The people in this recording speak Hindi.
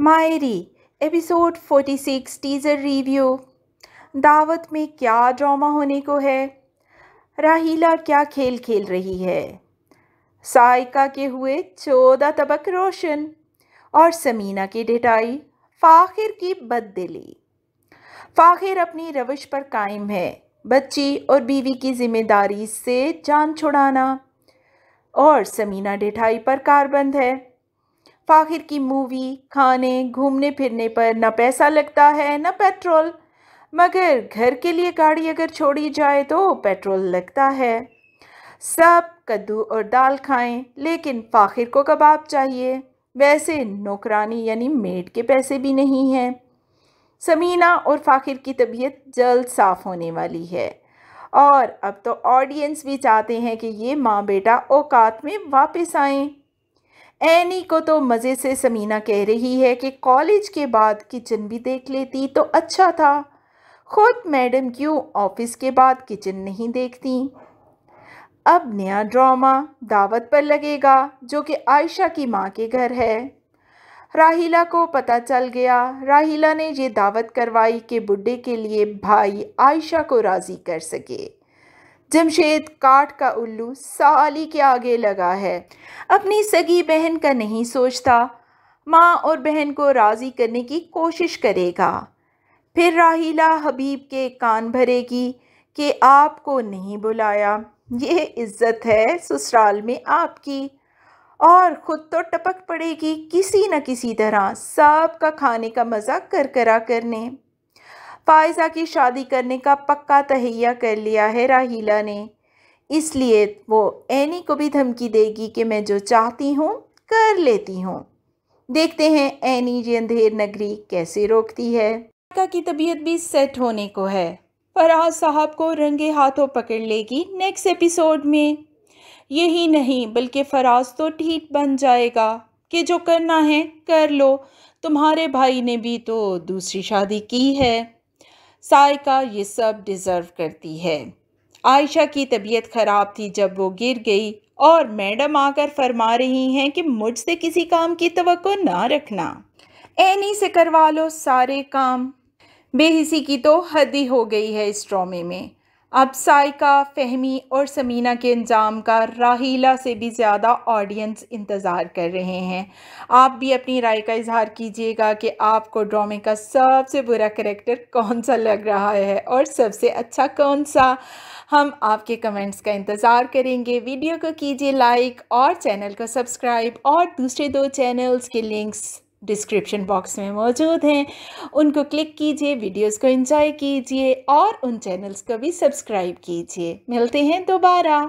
मायरी एपिसोड 46 टीज़र रिव्यू दावत में क्या ड्रामा होने को है राहीला क्या खेल खेल रही है साइका के हुए चौदह तबक रोशन और समीना की डिटाई फ़ाखिर की बददिली फ़ाखिर अपनी रविश पर कायम है बच्ची और बीवी की जिम्मेदारी से जान छुड़ाना और समीना डिठाई पर कारबंद है फ़ाखिर की मूवी खाने घूमने फिरने पर न पैसा लगता है न पेट्रोल मगर घर के लिए गाड़ी अगर छोड़ी जाए तो पेट्रोल लगता है सब कद्दू और दाल खाएं लेकिन फ़ाखिर को कबाब चाहिए वैसे नौकरानी यानी मेड के पैसे भी नहीं हैं समीना और फ़ाखिर की तबीयत जल्द साफ़ होने वाली है और अब तो ऑडियंस भी चाहते हैं कि ये माँ बेटा औकात में वापस आएँ एनी को तो मज़े से समीना कह रही है कि कॉलेज के बाद किचन भी देख लेती तो अच्छा था खुद मैडम क्यों ऑफिस के बाद किचन नहीं देखती अब नया ड्रामा दावत पर लगेगा जो कि आयशा की माँ के घर है राहिला को पता चल गया राहिला ने ये दावत करवाई कि बुढ़े के लिए भाई आयशा को राज़ी कर सके जमशेद काट का उल्लू साली के आगे लगा है अपनी सगी बहन का नहीं सोचता माँ और बहन को राज़ी करने की कोशिश करेगा फिर राहिला हबीब के कान भरेगी कि आपको नहीं बुलाया ये इज्जत है ससुराल में आपकी और ख़ुद तो टपक पड़ेगी किसी न किसी तरह सब का खाने का मज़ा करकरा करने फायजा की शादी करने का पक्का तहैया कर लिया है राहिला ने इसलिए वो एनी को भी धमकी देगी कि मैं जो चाहती हूँ कर लेती हूँ देखते हैं एनी जी अंधेर नगरी कैसे रोकती है का की तबीयत भी सेट होने को है फराज साहब को रंगे हाथों पकड़ लेगी नेक्स्ट एपिसोड में यही नहीं बल्कि फराज तो ठीक बन जाएगा कि जो करना है कर लो तुम्हारे भाई ने भी तो दूसरी शादी की है सायका ये सब डिज़र्व करती है आयशा की तबीयत ख़राब थी जब वो गिर गई और मैडम आकर फरमा रही हैं कि मुझसे किसी काम की तो ना रखना एनी से करवा लो सारे काम बेहिसी की तो हद ही हो गई है इस ड्रामे में अब सायका फहमी और समीना के इंजाम का राहीला से भी ज़्यादा ऑडियंस इंतज़ार कर रहे हैं आप भी अपनी राय का इजहार कीजिएगा कि आपको ड्रामे का सबसे बुरा करेक्टर कौन सा लग रहा है और सबसे अच्छा कौन सा हम आपके कमेंट्स का इंतज़ार करेंगे वीडियो को कीजिए लाइक और चैनल को सब्सक्राइब और दूसरे दो चैनल्स के लिंक्स डिस्क्रिप्शन बॉक्स में मौजूद हैं उनको क्लिक कीजिए वीडियोस को एंजॉय कीजिए और उन चैनल्स को भी सब्सक्राइब कीजिए मिलते हैं दोबारा